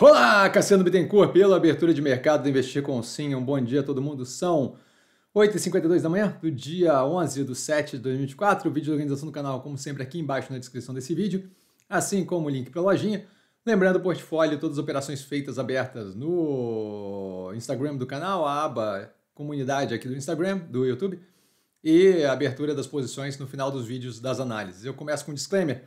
Olá, Cassiano Bittencourt, pela abertura de mercado do Investir com Sim. Um bom dia a todo mundo. São 8h52 da manhã do dia 11 de 7 de 2024. O vídeo de organização do canal, como sempre, aqui embaixo na descrição desse vídeo, assim como o link para a lojinha. Lembrando o portfólio, todas as operações feitas abertas no Instagram do canal, a aba comunidade aqui do Instagram, do YouTube, e a abertura das posições no final dos vídeos das análises. Eu começo com um disclaimer.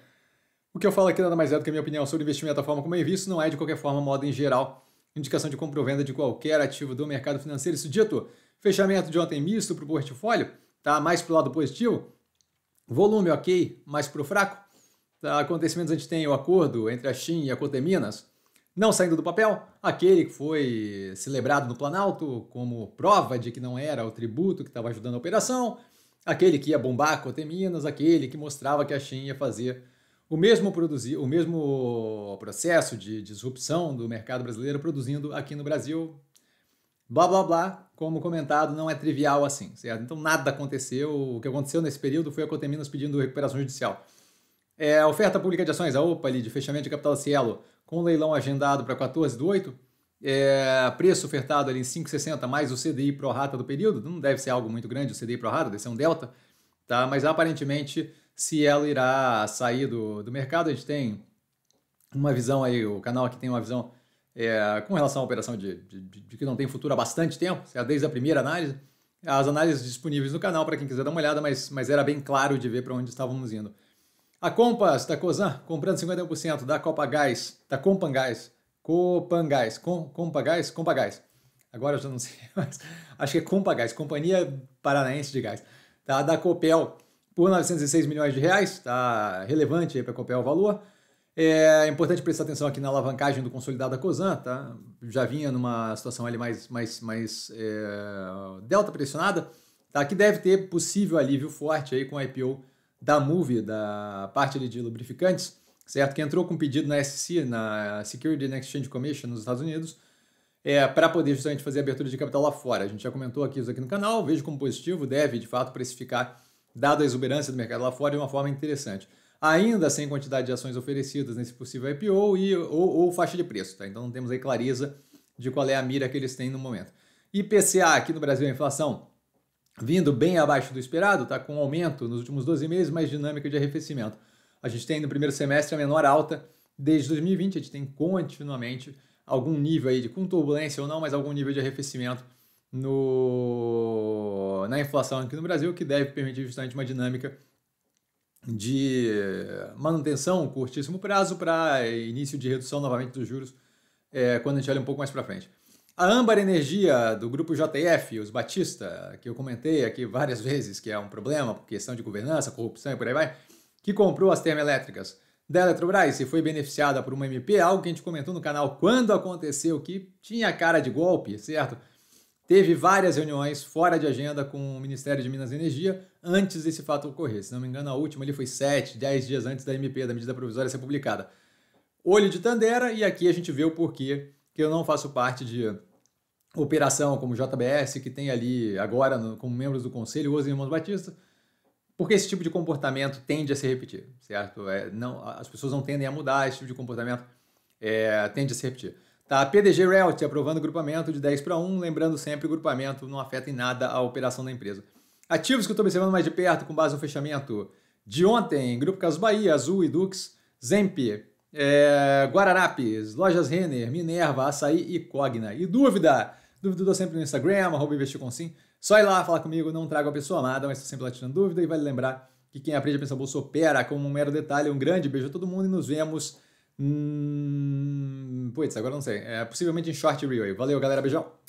O que eu falo aqui é nada mais é do que a minha opinião sobre investimento, da forma como eu visto não é de qualquer forma moda em geral. Indicação de compra ou venda de qualquer ativo do mercado financeiro. Isso dito, fechamento de ontem misto para o portfólio, tá? Mais para o lado positivo. Volume ok, mais para o fraco. Tá? Acontecimentos a gente tem o acordo entre a Shin e a Coteminas não saindo do papel, aquele que foi celebrado no Planalto como prova de que não era o tributo que estava ajudando a operação, aquele que ia bombar a Coteminas, aquele que mostrava que a Shin ia fazer o mesmo, produzir o mesmo processo de disrupção do mercado brasileiro produzindo aqui no Brasil, blá blá blá, como comentado, não é trivial assim, certo? Então nada aconteceu. O que aconteceu nesse período foi a Coteminas pedindo recuperação judicial. É, a oferta pública de ações, a OPA ali, de fechamento de capital Cielo, com leilão agendado para 14 do é, preço ofertado ali em 5,60 mais o CDI pro rata do período, não deve ser algo muito grande o CDI pro rata, deve ser um delta, tá? mas aparentemente se ela irá sair do, do mercado. A gente tem uma visão aí, o canal aqui tem uma visão é, com relação à operação de, de, de, que não tem futuro há bastante tempo, é, desde a primeira análise. As análises disponíveis no canal para quem quiser dar uma olhada, mas, mas era bem claro de ver para onde estávamos indo. A Compass da Cosan comprando 51% da Copa Gás, da Compangás, Copangás, Com, Compagás, Compagás. Agora eu já não sei mas Acho que é Compagás, Companhia Paranaense de Gás. Tá? Da Copel, por 906 milhões de reais, está relevante para acompanhar o valor. É importante prestar atenção aqui na alavancagem do consolidado da Cosan, tá? Já vinha numa situação ali mais, mais, mais é, delta pressionada, tá? Que deve ter possível alívio forte aí com a IPO da MUVI, da parte ali de lubrificantes, certo? Que entrou com pedido na SEC, na Security and Exchange Commission nos Estados Unidos, é, para poder justamente fazer abertura de capital lá fora. A gente já comentou aqui isso aqui no canal, vejo como positivo, deve de fato precificar dada a exuberância do mercado lá fora de uma forma interessante. Ainda sem quantidade de ações oferecidas nesse possível IPO e, ou, ou faixa de preço, tá? Então não temos aí clareza de qual é a mira que eles têm no momento. IPCA aqui no Brasil, a inflação vindo bem abaixo do esperado, tá com um aumento nos últimos 12 meses, mais dinâmica de arrefecimento. A gente tem no primeiro semestre a menor alta desde 2020, a gente tem continuamente algum nível aí de com turbulência ou não, mas algum nível de arrefecimento no na inflação aqui no Brasil, que deve permitir justamente uma dinâmica de manutenção curtíssimo prazo para início de redução novamente dos juros é, quando a gente olha um pouco mais para frente. A Âmbar Energia, do grupo JF, os Batista, que eu comentei aqui várias vezes que é um problema por questão de governança, corrupção e por aí vai, que comprou as termoelétricas da Eletrobras e foi beneficiada por uma MP, algo que a gente comentou no canal quando aconteceu, que tinha cara de golpe, certo? teve várias reuniões fora de agenda com o Ministério de Minas e Energia antes desse fato ocorrer. Se não me engano, a última ali foi 7, 10 dias antes da MP, da medida provisória, ser publicada. Olho de Tandera, e aqui a gente vê o porquê que eu não faço parte de operação como JBS, que tem ali agora no, como membros do conselho os irmãos Batista, porque esse tipo de comportamento tende a se repetir, certo? É, não, as pessoas não tendem a mudar, esse tipo de comportamento é, tende a se repetir. Tá, PDG Realty aprovando grupamento de 10 para 1, lembrando sempre, o grupamento não afeta em nada a operação da empresa. Ativos que eu estou observando mais de perto com base no fechamento de ontem, Grupo Caso Bahia, Azul e Dux, Zemp, é, Guararapes, Lojas Renner, Minerva, Açaí e Cogna. E dúvida? Dúvida eu sempre no Instagram, @investiconsim investirconsim. Só ir lá falar comigo, não trago a pessoa amada, mas estou sempre lá tirando dúvida e vale lembrar que quem aprende a pensar bolsa opera como um mero detalhe. Um grande beijo a todo mundo e nos vemos Hum, putz, agora não sei. É, possivelmente em short reel. Valeu, galera. Beijão.